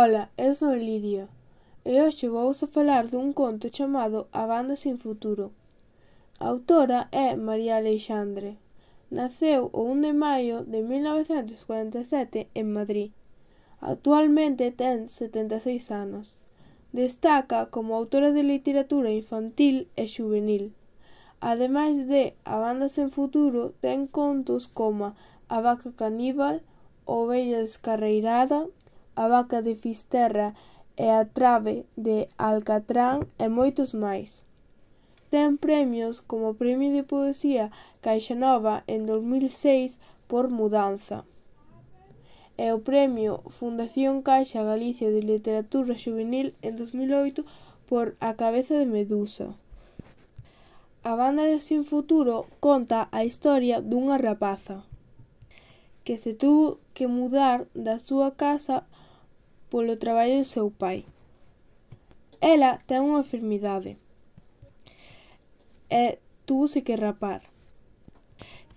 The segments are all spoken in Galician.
Ola, eu son Lidia e hoxe vou a falar dun conto chamado A banda sin futuro. A autora é María Alexandre. Naceu o 1 de maio de 1947 en Madrid. Actualmente ten 76 anos. Destaca como autora de literatura infantil e juvenil. Ademais de A banda sen futuro, ten contos como A vaca caníbal, Ovella descarreirada, a vaca de Fisterra e a trave de Alcatrán e moitos máis. Ten premios como o Premio de Poesía Caixa Nova en 2006 por Mudanza e o Premio Fundación Caixa Galicia de Literatura Xuvenil en 2008 por A Cabeza de Medusa. A banda de Sin Futuro conta a historia dunha rapaza que se tuvo que mudar da súa casa polo traballo do seu pai. Ela ten unha enfermidade e túvose que rapar.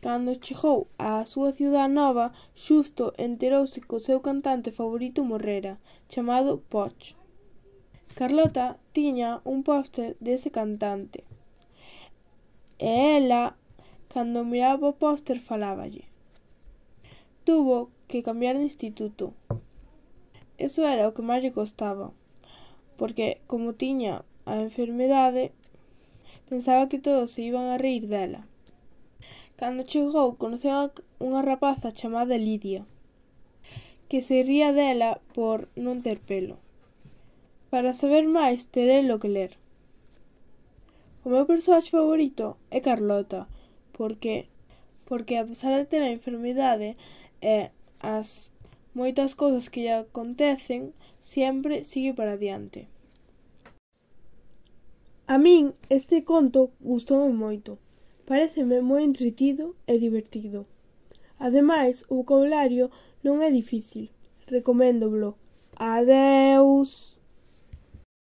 Cando chegou á súa ciudad nova, xusto enterouse que o seu cantante favorito morrera, chamado Poch. Carlota tiña un póster dese cantante. E ela, cando miraba o póster, faláballe. Tuvo que cambiar de instituto. Eso era o que máis lle costaba, porque, como tiña a enfermidade, pensaba que todos se iban a reír dela. Cando chegou, conoceu a unha rapaza chamada Lidia, que se ría dela por non ter pelo. Para saber máis, lo que ler. O meu personaxe favorito é Carlota, porque porque a pesar de ter a enfermidade e as moitas cousas que lle acontecen sempre sigue para adiante. A min este conto gustoume moito. Pareceme moi entretido e divertido. Ademais, o vocabulario non é difícil. Recoméndoblo. Adeus!